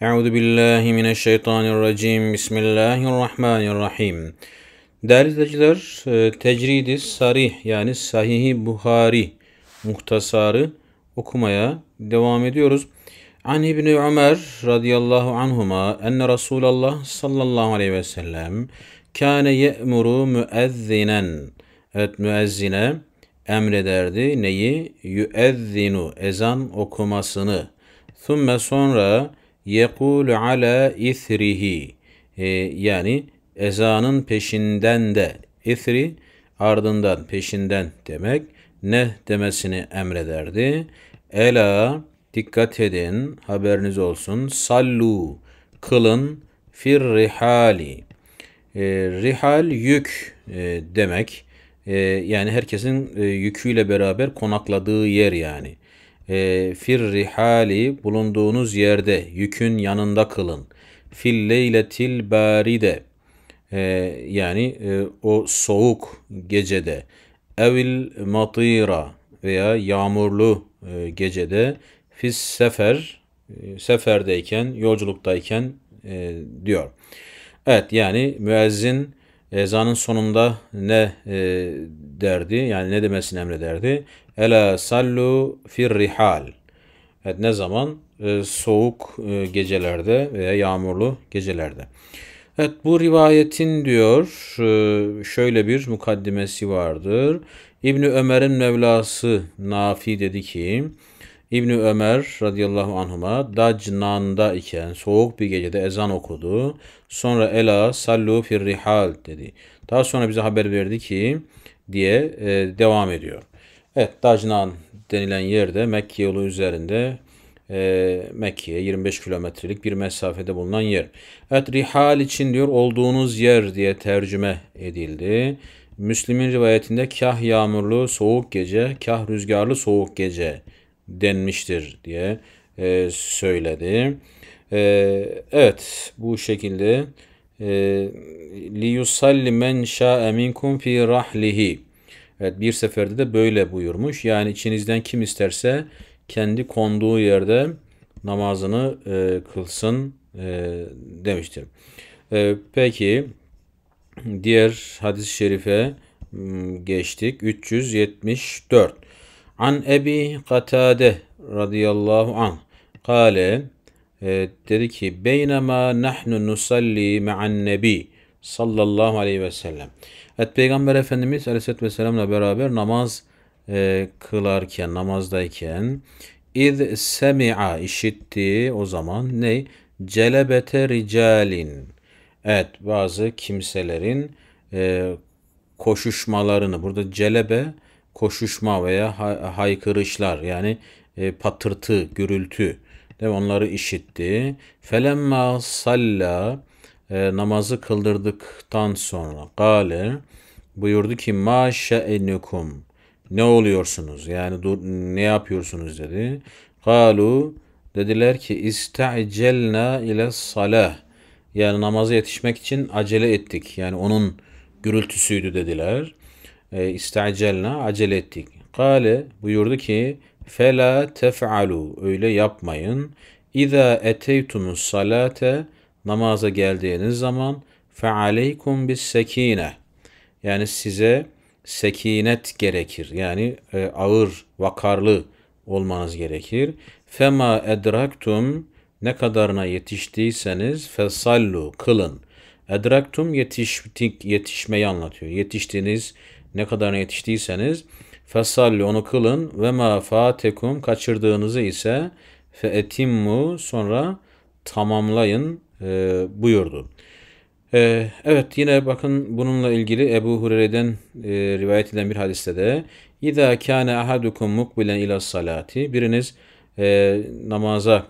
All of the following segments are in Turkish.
Euzu billahi mineşşeytanirracim. Bismillahirrahmanirrahim. Değerli izleyiciler, e, tecridi sarih yani sahihi Buhari muhtasarı okumaya devam ediyoruz. An İbni Ömer radıyallahu anhuma enne Resulallah sallallahu aleyhi ve sellem kâne ye'muru müezzinen evet müezzine emrederdi neyi? Yüezzinu ezan okumasını. Thumme sonra yekulu ala ithrihi e, yani ezanın peşinden de ithri ardından peşinden demek ne demesini emrederdi. Ela dikkat edin haberiniz olsun sallu kılın fir e, rihal yük e, demek e, yani herkesin e, yüküyle beraber konakladığı yer yani e, fir rihali bulunduğunuz yerde yükün yanında kılın. Fil leyletil baride e, yani e, o soğuk gecede evil matira veya yağmurlu e, gecede fis sefer e, seferdeyken yolculuktayken e, diyor. Evet yani müezzin ezanın sonunda ne e, derdi yani ne demesini emrederdi? Ela sallu fir rihal. Evet ne zaman? E, soğuk e, gecelerde veya yağmurlu gecelerde. Evet bu rivayetin diyor e, şöyle bir mukaddimesi vardır. İbni Ömer'in Mevlası Nafi dedi ki İbni Ömer radıyallahu anhuma Dacnan'da iken soğuk bir gecede ezan okudu. Sonra ela sallu fir rihal dedi. Daha sonra bize haber verdi ki diye e, devam ediyor. Evet Dajnan denilen yerde Mekke yolu üzerinde e, Mekke'ye 25 kilometrelik bir mesafede bulunan yer. Evet rihal için diyor olduğunuz yer diye tercüme edildi. Müslim'in rivayetinde kah yağmurlu soğuk gece, kah rüzgarlı soğuk gece denmiştir diye e, söyledi. E, evet bu şekilde e, لِيُسَلِّ مَنْ شَاءَ مِنْكُمْ ف۪ي رَحْلِهِ Evet bir seferde de böyle buyurmuş. Yani içinizden kim isterse kendi konduğu yerde namazını e, kılsın e, demiştir. E, peki diğer hadis-i şerife geçtik. 374. An Ebi Katade radıyallahu anh kale e, dedi ki beynema nahnu nusalli ma'an nebi sallallahu aleyhi ve sellem. Evet Peygamber Efendimiz aleyhisselatü vesselamla beraber namaz e, kılarken, namazdayken İz semi'a işitti o zaman ne? Celebete ricalin. Evet bazı kimselerin e, koşuşmalarını burada celebe koşuşma veya haykırışlar yani e, patırtı, gürültü de onları işitti. Felemma salla e, namazı kıldırdıktan sonra gale buyurdu ki ma şe'enukum ne oluyorsunuz yani dur, ne yapıyorsunuz dedi. Galu dediler ki istecelna ile salah yani namaza yetişmek için acele ettik yani onun gürültüsüydü dediler. E, istecelna acele ettik. Gale buyurdu ki fela tef'alu öyle yapmayın. İza eteytumus salate namaza geldiğiniz zaman fealeykum bis sekine yani size sekinet gerekir. Yani e, ağır, vakarlı olmanız gerekir. Fema edraktum ne kadarına yetiştiyseniz fesallu kılın. Edraktum yetiştik yetişmeyi anlatıyor. Yetiştiğiniz ne kadarına yetiştiyseniz fesallu onu kılın ve ma fatekum kaçırdığınızı ise fe etimmu sonra tamamlayın e, buyurdu. E, evet yine bakın bununla ilgili Ebu Hureyre'den e, rivayet eden bir hadiste de İza kâne ahadukum mukbilen ila salati biriniz e, namaza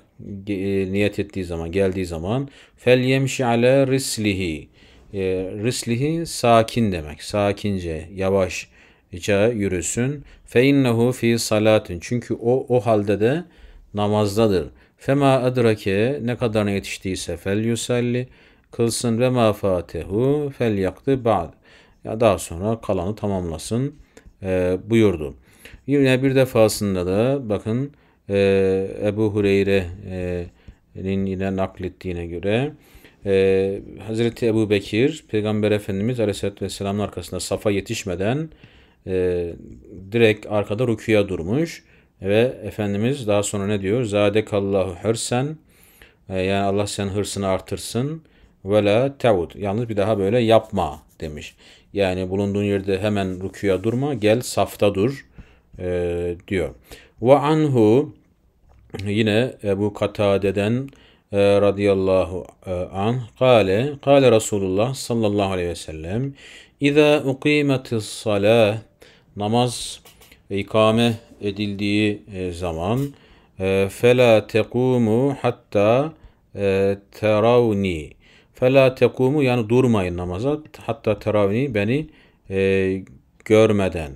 e, niyet ettiği zaman geldiği zaman fel yemşi ala rislihi e, rislihi sakin demek sakince yavaş yürüsün fe innehu fi salatin çünkü o o halde de namazdadır Fema adrake ne kadar yetiştiyse fel yusalli kılsın ve ma fatehu fel yaktı ba'd. Ya daha sonra kalanı tamamlasın e, buyurdu. Yine bir defasında da bakın e, Ebu Hureyre'nin e, yine naklettiğine göre e, Hazreti Ebu Bekir Peygamber Efendimiz Aleyhisselatü Vesselam'ın arkasında safa yetişmeden e, direkt arkada rüküya durmuş. Ve Efendimiz daha sonra ne diyor? Zadekallahu hırsen e, yani Allah senin hırsını artırsın. Ve la tevud. Yalnız bir daha böyle yapma demiş. Yani bulunduğun yerde hemen rükuya durma. Gel safta dur e, diyor. Ve anhu yine Ebu Katade'den e, radıyallahu e, an kale kale Resulullah sallallahu aleyhi ve sellem İza uqimetis salah namaz ikame edildiği e, zaman e, fela tekumu hatta e, teravni fela tekumu yani durmayın namaza hatta teravni beni e, görmeden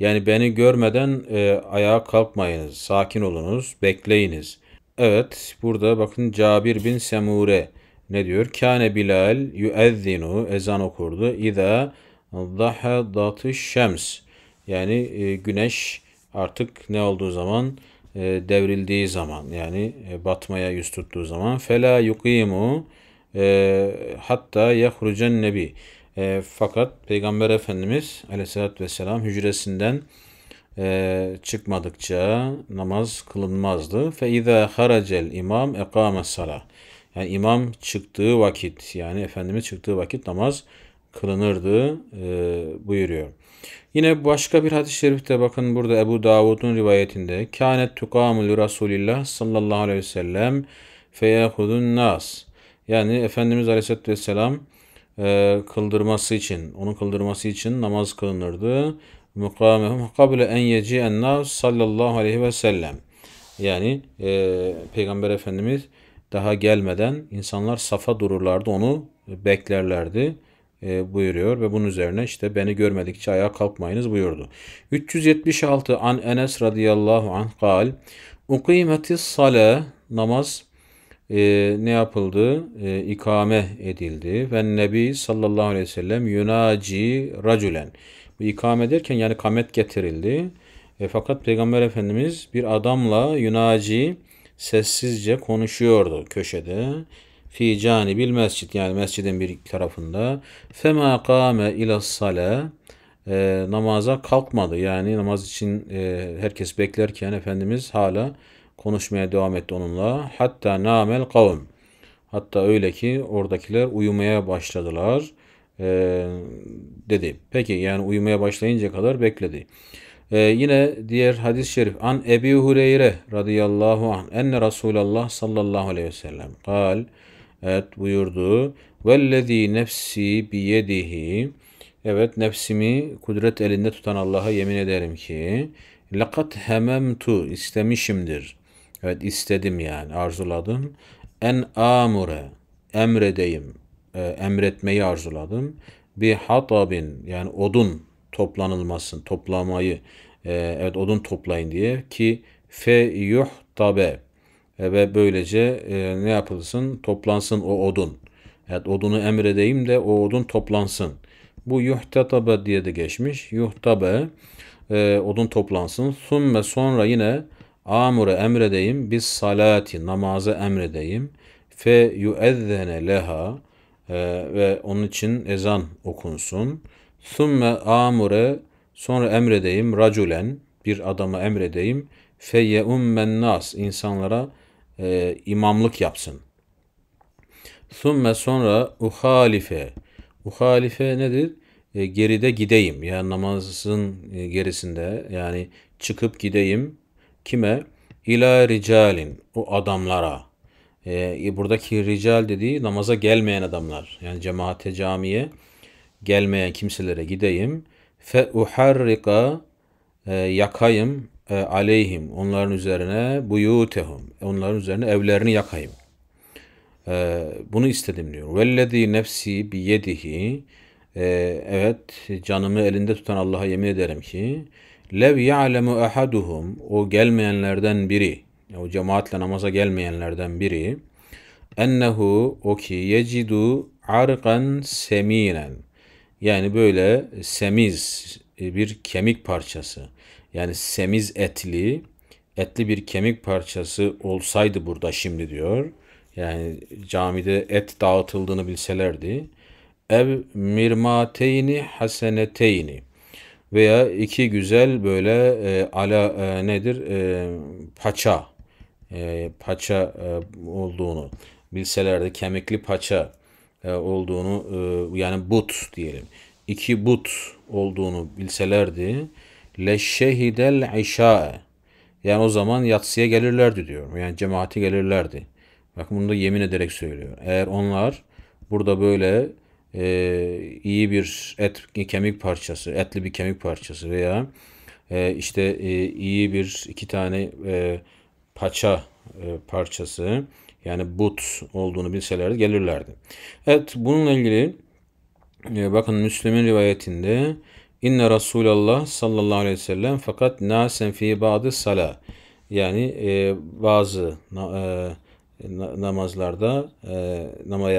yani beni görmeden e, ayağa kalkmayınız sakin olunuz bekleyiniz evet burada bakın Cabir bin Semure ne diyor kâne Bilal yüezzinu ezan okurdu İza zahadatı şems yani e, güneş artık ne olduğu zaman e, devrildiği zaman yani e, batmaya yüz tuttuğu zaman fela yukimu e, hatta yahrucen nebi e, fakat Peygamber Efendimiz aleyhissalatü vesselam hücresinden e, çıkmadıkça namaz kılınmazdı. Fe izâ haracel imam ekâme salah. Yani imam çıktığı vakit yani Efendimiz çıktığı vakit namaz kılınırdı e, buyuruyor. Yine başka bir hadis-i şerifte bakın burada Ebu Davud'un rivayetinde kânet tukamul Rasulillah sallallahu aleyhi ve sellem feyehudun nas. Yani Efendimiz aleyhisselatü vesselam e, kıldırması için, onun kıldırması için namaz kılınırdı. mukâmehum kabile en yeci'en nas sallallahu aleyhi ve sellem. Yani e, Peygamber Efendimiz daha gelmeden insanlar safa dururlardı, onu beklerlerdi. E, buyuruyor ve bunun üzerine işte beni görmedikçe ayağa kalkmayınız buyurdu. 376 an Enes radıyallahu anh kal ukimeti sale namaz e, ne yapıldı? E, ikame edildi ve Nebi sallallahu aleyhi ve sellem yunaci racülen. Bu ikame derken yani kamet getirildi. E, fakat Peygamber Efendimiz bir adamla yunaci sessizce konuşuyordu köşede fi canibil mescid yani mescidin bir tarafında fema kâme ila sale ee, e, namaza kalkmadı. Yani namaz için e, herkes beklerken Efendimiz hala konuşmaya devam etti onunla. Hatta namel kavm. Hatta öyle ki oradakiler uyumaya başladılar e, dedi. Peki yani uyumaya başlayınca kadar bekledi. Ee, yine diğer hadis-i şerif an Ebi Hureyre radıyallahu anh enne Resulallah sallallahu aleyhi ve sellem kal Evet buyurdu. Vellezî nefsi biyedihi. Evet nefsimi kudret elinde tutan Allah'a yemin ederim ki lakat hememtu istemişimdir. Evet istedim yani arzuladım. En amure emredeyim. E, emretmeyi arzuladım. Bir hatabin yani odun toplanılmasın, toplamayı e, evet odun toplayın diye ki fe yuhtabe e, ve böylece e, ne yapılsın? Toplansın o odun. Evet odunu emredeyim de o odun toplansın. Bu yuhtatabe diye de geçmiş. Yuhtabe e, odun toplansın. Sümme sonra yine amure emredeyim. Biz salati namazı emredeyim. Fe yuezzene leha e, ve onun için ezan okunsun. Sümme amure sonra emredeyim raculen bir adama emredeyim. Fe ye ummen nas insanlara e, imamlık yapsın. Sümme sonra uhalife. Uhalife nedir? E, geride gideyim. Yani namazın e, gerisinde yani çıkıp gideyim. Kime? İla ricalin. O adamlara. E, e buradaki rical dediği namaza gelmeyen adamlar. Yani cemaate camiye gelmeyen kimselere gideyim. Fe uharrika e, yakayım e, aleyhim onların üzerine buyutehum onların üzerine evlerini yakayım. E, bunu istedim diyor. Vellezî nefsi bi yedihi e, evet canımı elinde tutan Allah'a yemin ederim ki lev ya'lemu ahaduhum o gelmeyenlerden biri o cemaatle namaza gelmeyenlerden biri ennehu o ki yecidu arkan seminen yani böyle semiz bir kemik parçası yani semiz etli, etli bir kemik parçası olsaydı burada şimdi diyor. Yani camide et dağıtıldığını bilselerdi. Ev mirmateyni haseneteyni veya iki güzel böyle e, ala e, nedir e, paça e, paça e, olduğunu bilselerdi kemikli paça e, olduğunu e, yani but diyelim iki but olduğunu bilselerdi leşşehidel işa'e. Yani o zaman yatsıya gelirlerdi diyor. Yani cemaati gelirlerdi. Bakın bunu da yemin ederek söylüyor. Eğer onlar burada böyle e, iyi bir et kemik parçası, etli bir kemik parçası veya e, işte e, iyi bir iki tane e, paça e, parçası yani but olduğunu bilselerdi gelirlerdi. Evet bununla ilgili e, bakın Müslim'in rivayetinde İnne Resulallah sallallahu aleyhi ve sellem fakat nasen fi ba'dı sala. Yani e, bazı na, e, namazlarda e,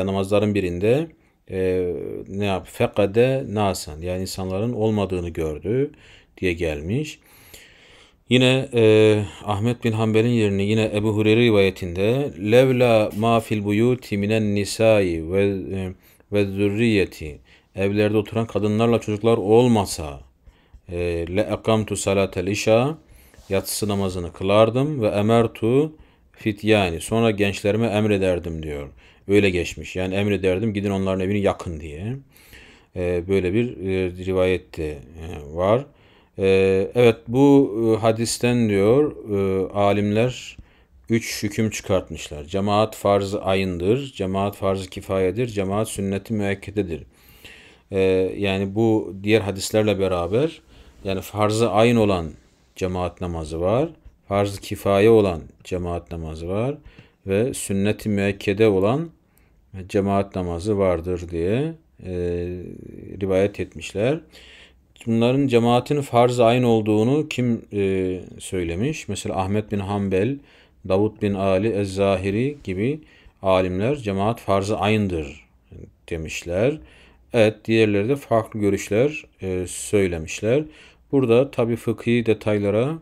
namazların birinde e, ne yap? Fekade nasen yani insanların olmadığını gördü diye gelmiş. Yine e, Ahmet bin Hanbel'in yerini yine Ebu Hureyre rivayetinde levla ma fil buyuti minen nisai ve e, ve zürriyeti evlerde oturan kadınlarla çocuklar olmasa e, le ekamtu salatel işa yatsı namazını kılardım ve emertu fit yani sonra gençlerime emrederdim diyor. Öyle geçmiş. Yani emrederdim gidin onların evini yakın diye. E, böyle bir e, rivayet de e, var. evet bu hadisten diyor alimler üç hüküm çıkartmışlar. Cemaat farz ayındır, cemaat farz kifayedir, cemaat sünneti müekkededir. Ee, yani bu diğer hadislerle beraber yani farzı aynı olan cemaat namazı var. Farz-ı kifaye olan cemaat namazı var. Ve sünnet-i müekkede olan cemaat namazı vardır diye e, rivayet etmişler. Bunların cemaatin farz aynı olduğunu kim e, söylemiş? Mesela Ahmet bin Hanbel, Davud bin Ali Ez-Zahiri gibi alimler cemaat farz aynıdır ayn'dır demişler. Evet diğerleri de farklı görüşler e, söylemişler. Burada tabi fıkhi detaylara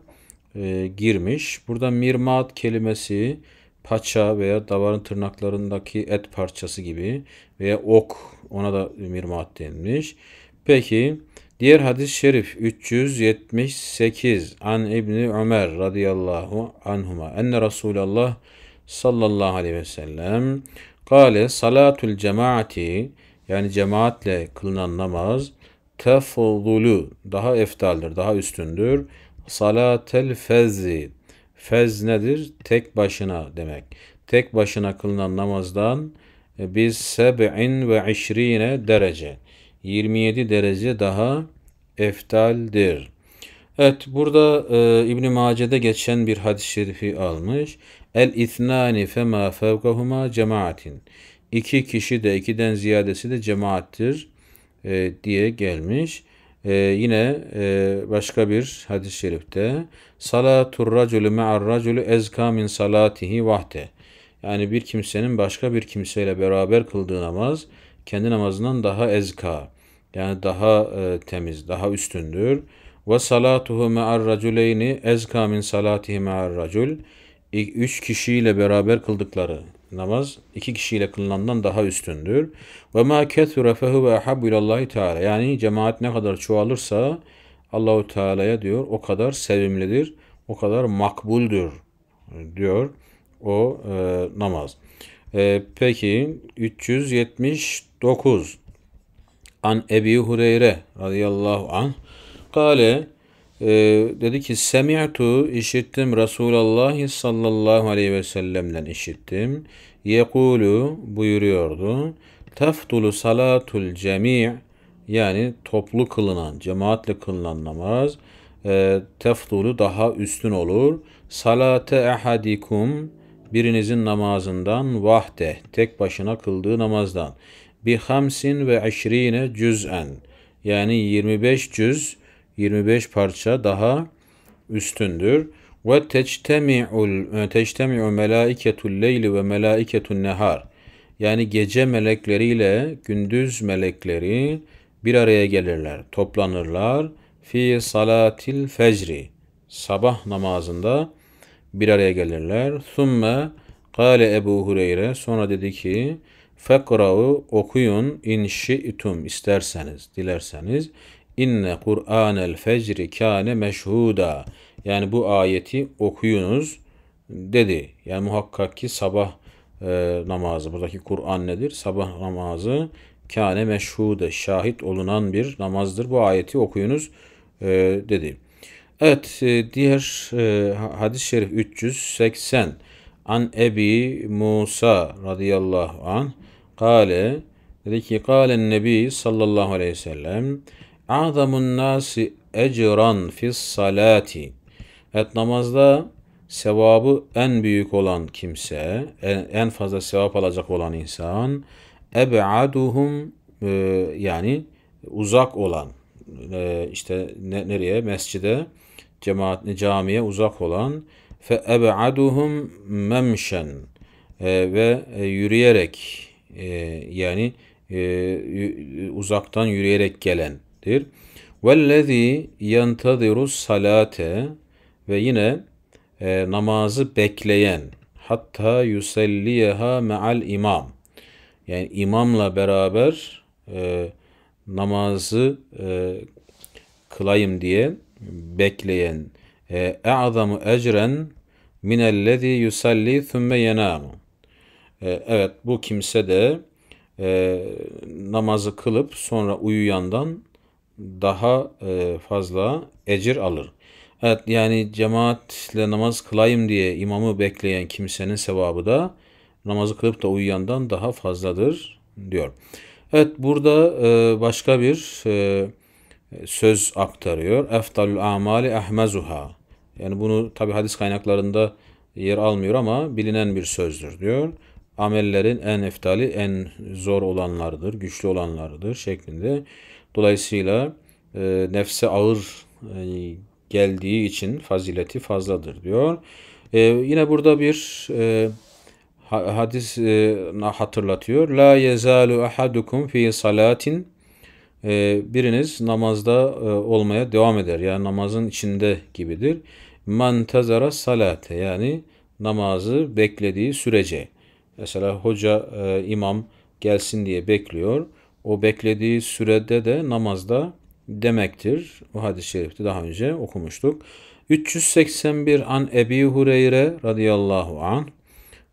e, girmiş. Burada mirmat kelimesi paça veya davarın tırnaklarındaki et parçası gibi veya ok ona da mirmat denilmiş. Peki diğer hadis-i şerif 378 an İbni Ömer radıyallahu anhuma enne Resulallah sallallahu aleyhi ve sellem kale salatul cemaati yani cemaatle kılınan namaz tefudulu daha eftaldir, daha üstündür. Salatel fezi fez nedir? Tek başına demek. Tek başına kılınan namazdan e, biz seb'in ve işrine derece 27 derece daha eftaldir. Evet burada e, İbn Mace'de geçen bir hadis-i şerifi almış. El ithnani fema fevkahuma cemaatin iki kişi de ikiden ziyadesi de cemaattir e, diye gelmiş. E, yine e, başka bir hadis-i şerifte salatur racülü me'ar racülü ezka min salatihi vahde. Yani bir kimsenin başka bir kimseyle beraber kıldığı namaz kendi namazından daha ezka yani daha e, temiz, daha üstündür. Ve salatuhu me'ar racüleyni ezka min salatihi me'ar racül. Üç kişiyle beraber kıldıkları namaz iki kişiyle kılınandan daha üstündür. Ve ma kethura ve ahabbu ilallahi teala. Yani cemaat ne kadar çoğalırsa Allahu Teala'ya diyor o kadar sevimlidir, o kadar makbuldür diyor o e, namaz. E, peki 379 An Ebi Hureyre radıyallahu anh kale ee, dedi ki semi'tu işittim Resulallah sallallahu aleyhi ve sellem'den işittim. Yekulu buyuruyordu. Tefdulu salatul cemi' yani toplu kılınan, cemaatle kılınan namaz e, tefdulu daha üstün olur. Salate ehadikum birinizin namazından vahde, tek başına kıldığı namazdan. Bi hamsin ve eşrine cüz'en yani 25 cüz 25 parça daha üstündür. Ve teçtemi'ul e, teçtemi'u melaiketul leyli ve melaiketun nehar. Yani gece melekleriyle gündüz melekleri bir araya gelirler, toplanırlar. Fi salatil fecri. Sabah namazında bir araya gelirler. Thumme kâle Ebu Hureyre. Sonra dedi ki, Fekra'ı okuyun in şi'tum isterseniz, dilerseniz. İnne Kur'an el fecri kâne meşhuda. Yani bu ayeti okuyunuz dedi. Yani muhakkak ki sabah e, namazı. Buradaki Kur'an nedir? Sabah namazı kâne meşhude. Şahit olunan bir namazdır. Bu ayeti okuyunuz e, dedi. Evet e, diğer e, hadis-i şerif 380. An Ebi Musa radıyallahu an kale dedi ki kalen nebi sallallahu aleyhi ve sellem Azamun nasi ecran fis salati. Evet namazda sevabı en büyük olan kimse, en fazla sevap alacak olan insan, eb'aduhum e, yani uzak olan, e, işte nereye? Mescide, cemaat, camiye uzak olan, fe eb'aduhum memşen e, ve yürüyerek, yani uzaktan yürüyerek gelen, dir. Vellezî yentadiru salate ve yine e, namazı bekleyen hatta yuselliyeha me'al imam. Yani imamla beraber e, namazı e, kılayım diye bekleyen e, e'azamu ecren minellezî yusalli thumme yenâmu. E, evet bu kimse de e, namazı kılıp sonra uyuyandan daha e, fazla ecir alır. Evet yani cemaatle namaz kılayım diye imamı bekleyen kimsenin sevabı da namazı kılıp da uyuyandan daha fazladır diyor. Evet burada e, başka bir e, söz aktarıyor. Eftalul amali ahmezuha. Yani bunu tabi hadis kaynaklarında yer almıyor ama bilinen bir sözdür diyor. Amellerin en eftali en zor olanlardır, güçlü olanlardır şeklinde. Dolayısıyla e, nefse ağır e, geldiği için fazileti fazladır diyor. E, yine burada bir e, hadis e, hatırlatıyor. La yezalu ahadukum fi salatin e, biriniz namazda e, olmaya devam eder. Yani namazın içinde gibidir. Man tazara salate yani namazı beklediği sürece. Mesela hoca e, imam gelsin diye bekliyor o beklediği sürede de namazda demektir. Bu hadis-i şerifte daha önce okumuştuk. 381 an Ebi Hureyre radıyallahu an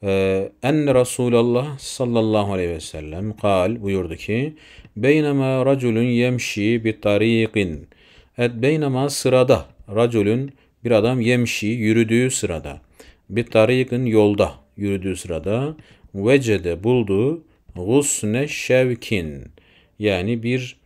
e, en Resulallah sallallahu aleyhi ve sellem kal buyurdu ki beynema raculun yemşi bi tariqin et beynema sırada raculun bir adam yemşi yürüdüğü sırada bir tariqin yolda yürüdüğü sırada vecede buldu gusne şevkin yani bir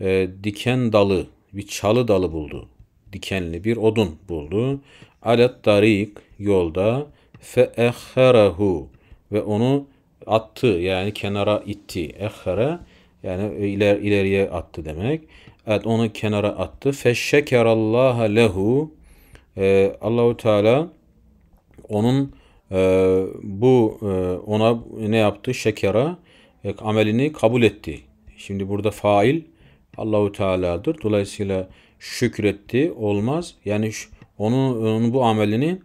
e, diken dalı, bir çalı dalı buldu. Dikenli bir odun buldu. Alet darik yolda feehherehu ve onu attı yani kenara itti. Ehhere yani iler, ileriye attı demek. Evet onu kenara attı. Feşşekerallaha lehu e, Allahu Teala onun e, bu e, ona ne yaptı? Şekera e, amelini kabul etti. Şimdi burada fail Allahu Teala'dır. Dolayısıyla şükretti olmaz. Yani onu onun bu amelini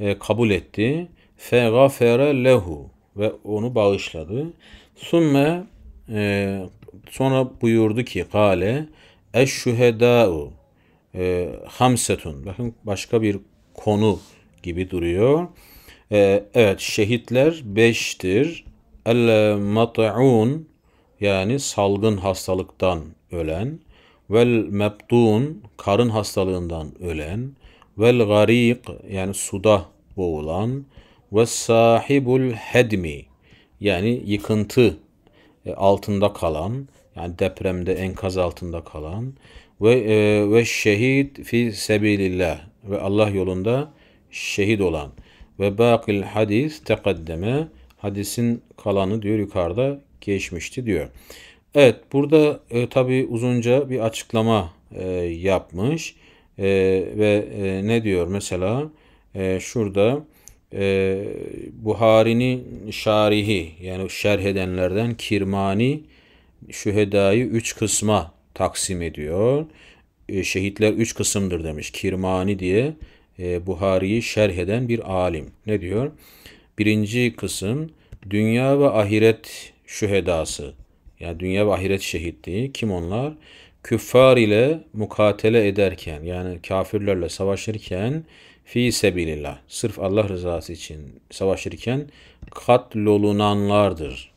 e, kabul etti. Fegafere lehu ve onu bağışladı. Sunme e, sonra buyurdu ki kale eşşühedâ'u e, hamsetun. Bakın başka bir konu gibi duruyor. E, evet şehitler beştir. El mat'un yani salgın hastalıktan ölen, vel mebdun karın hastalığından ölen, vel garik yani suda boğulan, ve sahibul hedmi yani yıkıntı e, altında kalan, yani depremde enkaz altında kalan ve e, ve şehit fi sebilillah ve Allah yolunda şehit olan ve bakil hadis tekaddeme hadisin kalanı diyor yukarıda geçmişti diyor. Evet burada e, tabii uzunca bir açıklama e, yapmış e, ve e, ne diyor mesela e, şurada e, Buhari'nin şarihi yani şerh edenlerden Kirmani şühedayı üç kısma taksim ediyor. E, şehitler üç kısımdır demiş Kirmani diye e, Buhari'yi şerh eden bir alim. Ne diyor? Birinci kısım dünya ve ahiret şühedası yani dünya ve ahiret şehitliği kim onlar? Küffar ile mukatele ederken yani kafirlerle savaşırken fi sebilillah sırf Allah rızası için savaşırken katlolunanlardır.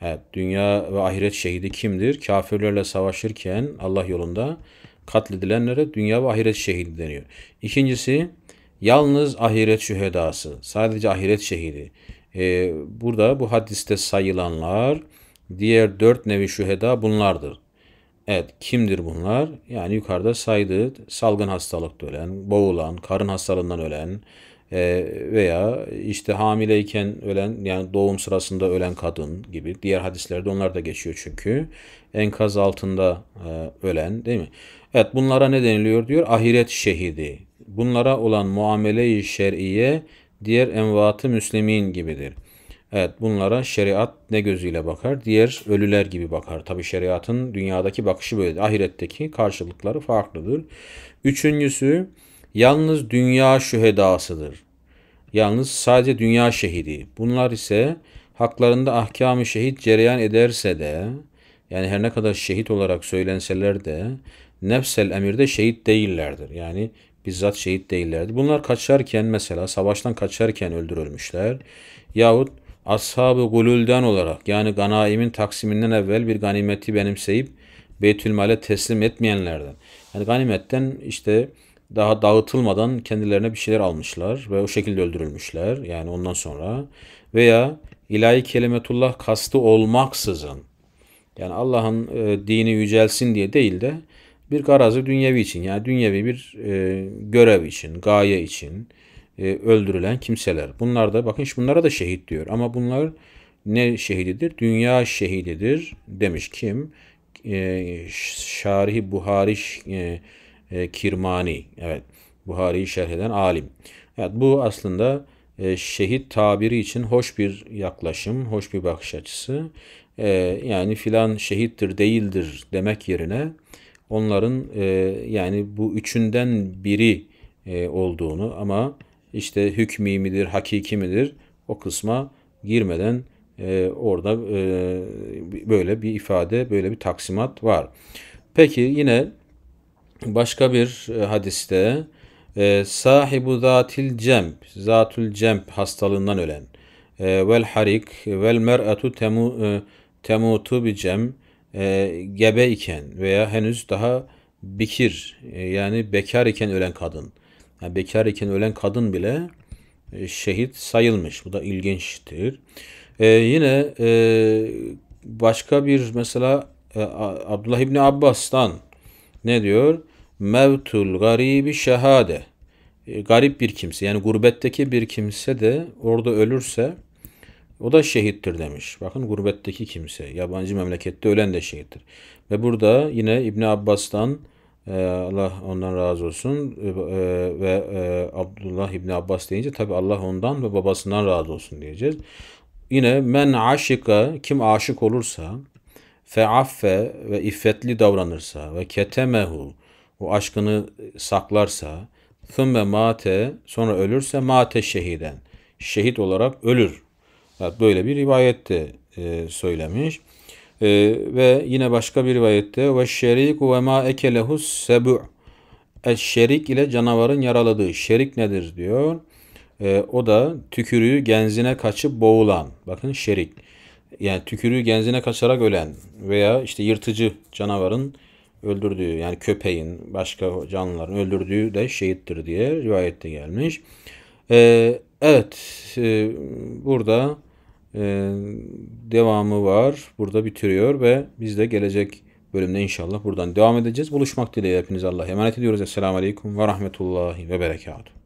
Evet, dünya ve ahiret şehidi kimdir? Kafirlerle savaşırken Allah yolunda katledilenlere dünya ve ahiret şehidi deniyor. İkincisi yalnız ahiret şühedası, sadece ahiret şehidi. E, burada bu hadiste sayılanlar diğer dört nevi şüheda bunlardır. Evet kimdir bunlar? Yani yukarıda saydığı salgın hastalıkta ölen, boğulan, karın hastalığından ölen e, veya işte hamileyken ölen yani doğum sırasında ölen kadın gibi diğer hadislerde onlar da geçiyor çünkü. Enkaz altında e, ölen değil mi? Evet bunlara ne deniliyor diyor? Ahiret şehidi. Bunlara olan muamele-i şer'iye diğer envatı müslimin gibidir. Evet bunlara şeriat ne gözüyle bakar? Diğer ölüler gibi bakar. Tabi şeriatın dünyadaki bakışı böyle. Ahiretteki karşılıkları farklıdır. Üçüncüsü yalnız dünya şühedasıdır. Yalnız sadece dünya şehidi. Bunlar ise haklarında ahkamı şehit cereyan ederse de yani her ne kadar şehit olarak söylenseler de nefsel emirde şehit değillerdir. Yani bizzat şehit değillerdi. Bunlar kaçarken mesela savaştan kaçarken öldürülmüşler. Yahut ashab-ı gulülden olarak yani ganaimin taksiminden evvel bir ganimeti benimseyip Beytülmal'e teslim etmeyenlerden. Yani ganimetten işte daha dağıtılmadan kendilerine bir şeyler almışlar ve o şekilde öldürülmüşler. Yani ondan sonra veya ilahi kelimetullah kastı olmaksızın yani Allah'ın e, dini yücelsin diye değil de bir garazı dünyevi için yani dünyevi bir e, görev için, gaye için e, öldürülen kimseler. Bunlar da bakın bunlara da şehit diyor ama bunlar ne şehididir? Dünya şehididir demiş kim? E, Şarihi Buhari e, e, Kirmani. Evet. Buhari'yi şerh eden alim. Evet bu aslında e, şehit tabiri için hoş bir yaklaşım, hoş bir bakış açısı. E, yani filan şehittir değildir demek yerine onların e, yani bu üçünden biri e, olduğunu ama işte hükmi midir, hakiki midir o kısma girmeden e, orada e, böyle bir ifade, böyle bir taksimat var. Peki yine başka bir e, hadiste e, sahibu zatil cemp, zatül cemp hastalığından ölen e, vel harik vel mer'atu temu, e, temutu bi cem e, gebe iken veya henüz daha bikir e, yani bekar iken ölen kadın. Yani bekar iken ölen kadın bile e, şehit sayılmış. Bu da ilginçtir. E, yine e, başka bir mesela e, Abdullah İbni Abbas'tan ne diyor? Mevtul garibi şehade. E, garip bir kimse yani gurbetteki bir kimse de orada ölürse o da şehittir demiş. Bakın gurbetteki kimse, yabancı memlekette ölen de şehittir. Ve burada yine İbn Abbas'tan e, Allah ondan razı olsun e, e, ve Abdullah İbn Abbas deyince tabi Allah ondan ve babasından razı olsun diyeceğiz. Yine men aşika kim aşık olursa feaffe ve iffetli davranırsa ve ketemehu o aşkını saklarsa thumme mate sonra ölürse mate şehiden şehit olarak ölür. Böyle bir rivayette e, söylemiş. E, ve yine başka bir rivayette ve şerik ve ma ekelehus sebu. Şerik ile canavarın yaraladığı. Şerik nedir diyor. E, o da tükürüğü genzine kaçıp boğulan. Bakın şerik. Yani tükürüğü genzine kaçarak ölen veya işte yırtıcı canavarın öldürdüğü yani köpeğin başka canlıların öldürdüğü de şehittir diye rivayette gelmiş. Ee, Evet, e, burada e, devamı var. Burada bitiriyor ve biz de gelecek bölümde inşallah buradan devam edeceğiz. Buluşmak dileğiyle hepiniz Allah'a emanet ediyoruz. Esselamu Aleyküm ve Rahmetullahi ve Berekatuhu.